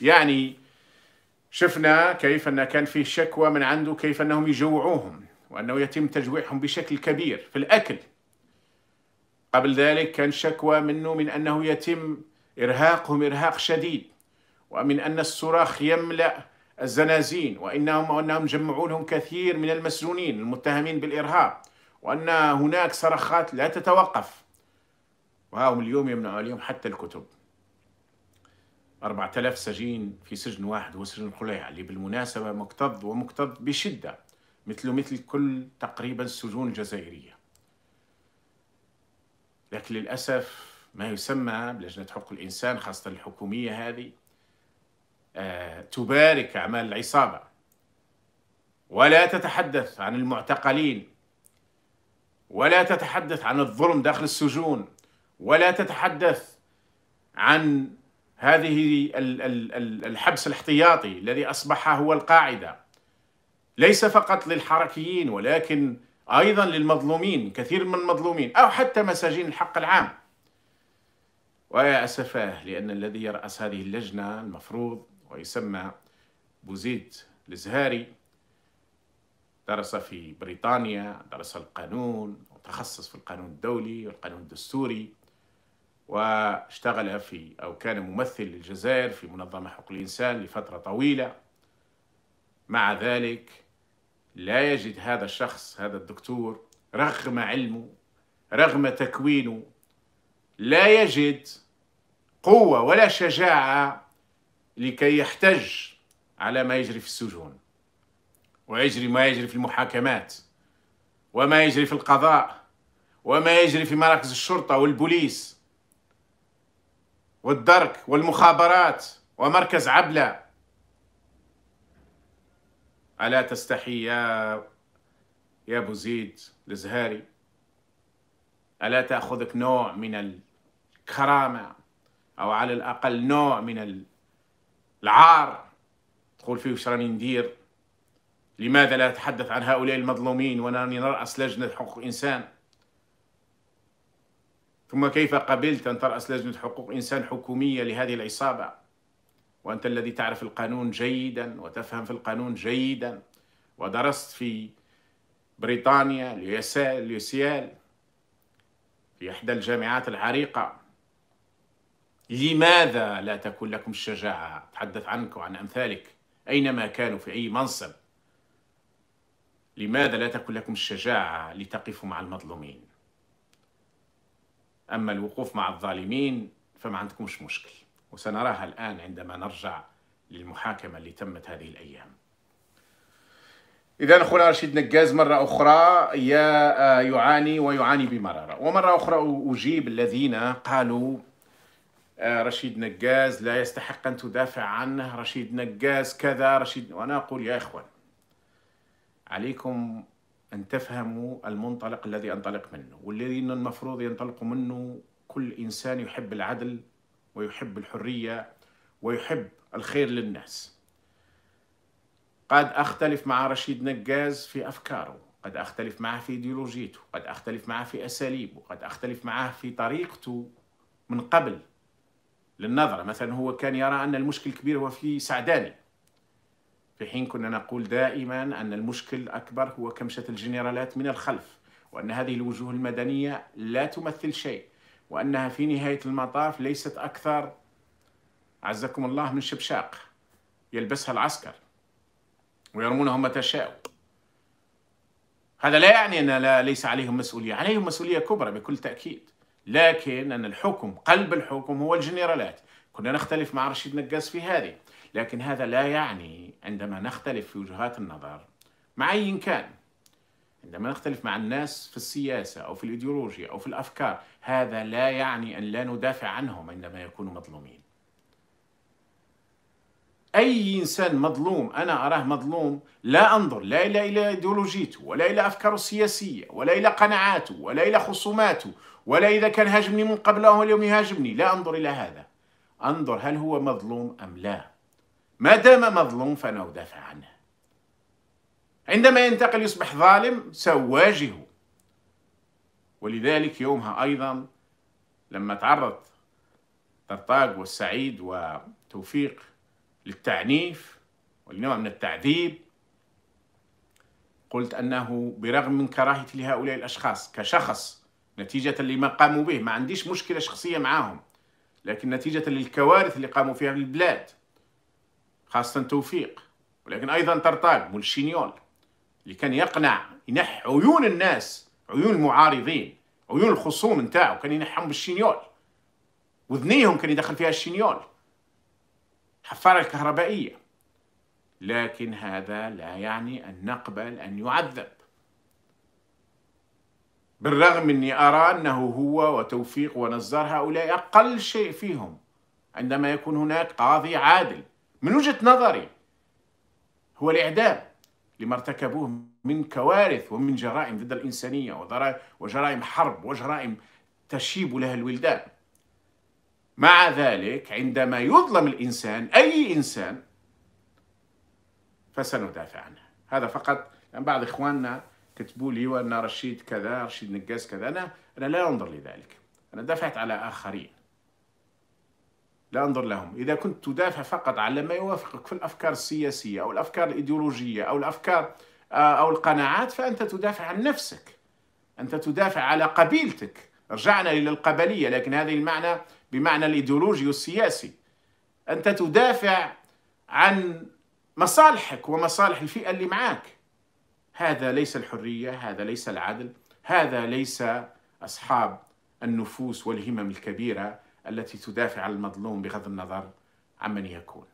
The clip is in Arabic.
يعني شفنا كيف أن كان فيه شكوى من عنده كيف أنهم يجوعوهم وأنه يتم تجويعهم بشكل كبير في الأكل قبل ذلك كان شكوى منه من أنه يتم إرهاقهم إرهاق شديد ومن أن الصراخ يملأ الزنازين وإنهم وأنهم جمعوا لهم كثير من المسجونين المتهمين بالإرهاب وأن هناك صرخات لا تتوقف وهاهم اليوم يمنعوا عليهم حتى الكتب 4000 سجين في سجن واحد هو سجن القليع اللي بالمناسبة مكتظ ومكتظ بشدة مثله مثل كل تقريبا السجون الجزائرية لكن للأسف ما يسمى بلجنة حقوق الإنسان خاصة الحكومية هذه آه تبارك أعمال العصابة ولا تتحدث عن المعتقلين ولا تتحدث عن الظلم داخل السجون ولا تتحدث عن هذه الحبس الاحتياطي الذي أصبح هو القاعدة ليس فقط للحركيين ولكن أيضا للمظلومين كثير من المظلومين أو حتى مساجين الحق العام ويا أسفاه لأن الذي يرأس هذه اللجنة المفروض ويسمى بوزيد الزهاري درس في بريطانيا درس القانون وتخصص في القانون الدولي والقانون الدستوري واشتغل في أو كان ممثل للجزائر في منظمة حقوق الإنسان لفترة طويلة مع ذلك لا يجد هذا الشخص هذا الدكتور رغم علمه رغم تكوينه لا يجد قوة ولا شجاعة لكي يحتج على ما يجري في السجون ويجري ما يجري في المحاكمات وما يجري في القضاء وما يجري في مراكز الشرطة والبوليس والدرك والمخابرات ومركز عبلة ألا تستحي يا يا أبو زيد الزهاري ألا تأخذك نوع من الكرامة أو على الأقل نوع من العار تقول فيه وش راني ندير لماذا لا أتحدث عن هؤلاء المظلومين وأنا نرأس لجنة حقوق الإنسان ثم كيف قبلت أن ترأس لجنة حقوق إنسان حكومية لهذه العصابة وأنت الذي تعرف القانون جيدا وتفهم في القانون جيدا ودرست في بريطانيا اليوسيال في إحدى الجامعات العريقة لماذا لا تكون لكم الشجاعة أتحدث عنك وعن أمثالك أينما كانوا في أي منصب لماذا لا تكون لكم الشجاعة لتقفوا مع المظلومين أما الوقوف مع الظالمين فما عندكمش مشكل وسنراها الآن عندما نرجع للمحاكمة اللي تمت هذه الأيام إذا أخونا رشيد نجاز مرة أخرى آه، يعاني ويعاني بمرارة ومرة أخرى أجيب الذين قالوا آه، رشيد نجاز لا يستحق أن تدافع عنه رشيد نجاز كذا رشيد وأنا أقول يا إخوان عليكم أن تفهموا المنطلق الذي أنطلق منه والذي المفروض ينطلق منه كل إنسان يحب العدل ويحب الحرية ويحب الخير للناس قد أختلف مع رشيد نجاز في أفكاره قد أختلف معه في إيديولوجيته قد أختلف معه في أساليبه قد أختلف معه في طريقته من قبل للنظرة مثلا هو كان يرى أن المشكل الكبير هو في سعداني في حين كنا نقول دائما أن المشكل الأكبر هو كمشة الجنرالات من الخلف وأن هذه الوجوه المدنية لا تمثل شيء وأنها في نهاية المطاف ليست أكثر عزكم الله من شبشاق يلبسها العسكر ويرمونها متى شاءوا هذا لا يعني أن لا ليس عليهم مسؤولية عليهم مسؤولية كبرى بكل تأكيد لكن أن الحكم قلب الحكم هو الجنرالات كنا نختلف مع رشيد نقاس في هذه لكن هذا لا يعني عندما نختلف في وجهات النظر مع أي كان عندما نختلف مع الناس في السياسة أو في الإيديولوجيا أو في الأفكار هذا لا يعني أن لا ندافع عنهم عندما يكونوا مظلومين أي إنسان مظلوم أنا أراه مظلوم لا أنظر لا إلى إيديولوجيته ولا إلى أفكاره السياسية ولا إلى قناعاته ولا إلى خصوماته ولا إذا كان هاجمني من قبل أو اليوم يهاجمني لا أنظر إلى هذا أنظر هل هو مظلوم أم لا ما دام مظلوم فأنا أدافع عنه عندما ينتقل يصبح ظالم سأواجهه ولذلك يومها أيضا لما تعرض طرطاق والسعيد وتوفيق للتعنيف والنوع من التعذيب قلت أنه برغم من كراهتي لهؤلاء الأشخاص كشخص نتيجة لما قاموا به ما عنديش مشكلة شخصية معاهم لكن نتيجة للكوارث اللي قاموا فيها في البلاد خاصة توفيق ولكن أيضا ترطاق مولشينيول اللي كان يقنع ينح عيون الناس عيون المعارضين عيون الخصوم نتاعو كان ينحهم بالشينيول وذنيهم كان يدخل فيها الشينيول حفارة الكهربائية لكن هذا لا يعني أن نقبل أن يعذب بالرغم أني أرى أنه هو وتوفيق ونزار هؤلاء أقل شيء فيهم عندما يكون هناك قاضي عادل من وجهة نظري هو الإعدام لما ارتكبوه من كوارث ومن جرائم ضد الإنسانية وجرائم حرب وجرائم تشيب لها الولدان مع ذلك عندما يظلم الإنسان أي إنسان فسندافع عنه هذا فقط لأن بعض إخواننا كتبوا لي وأن رشيد كذا رشيد نقاس كذا أنا, أنا لا أنظر لذلك أنا دافعت على آخرين لا أنظر لهم إذا كنت تدافع فقط على ما يوافقك في الأفكار السياسية أو الأفكار الإيديولوجية أو الأفكار آه، أو القناعات فأنت تدافع عن نفسك أنت تدافع على قبيلتك رجعنا إلى القبلية لكن هذه المعنى بمعنى الإيديولوجي والسياسي أنت تدافع عن مصالحك ومصالح الفئة اللي معاك هذا ليس الحرية هذا ليس العدل هذا ليس أصحاب النفوس والهمم الكبيرة التي تدافع عن المظلوم بغض النظر عمن يكون